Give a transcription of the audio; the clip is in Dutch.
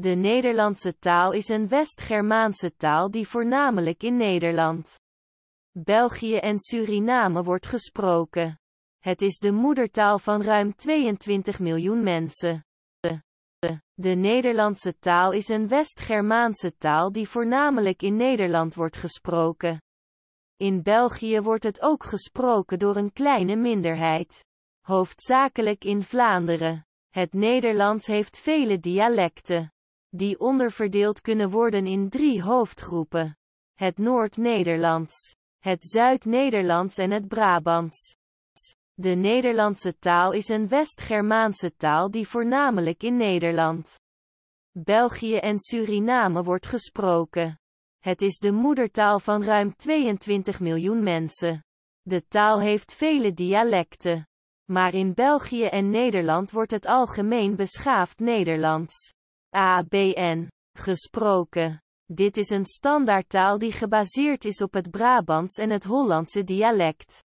De Nederlandse taal is een West-Germaanse taal die voornamelijk in Nederland, België en Suriname wordt gesproken. Het is de moedertaal van ruim 22 miljoen mensen. De Nederlandse taal is een West-Germaanse taal die voornamelijk in Nederland wordt gesproken. In België wordt het ook gesproken door een kleine minderheid, hoofdzakelijk in Vlaanderen. Het Nederlands heeft vele dialecten die onderverdeeld kunnen worden in drie hoofdgroepen. Het Noord-Nederlands, het Zuid-Nederlands en het Brabants. De Nederlandse taal is een West-Germaanse taal die voornamelijk in Nederland, België en Suriname wordt gesproken. Het is de moedertaal van ruim 22 miljoen mensen. De taal heeft vele dialecten. Maar in België en Nederland wordt het algemeen beschaafd Nederlands ABN gesproken. Dit is een standaardtaal die gebaseerd is op het Brabants en het Hollandse dialect.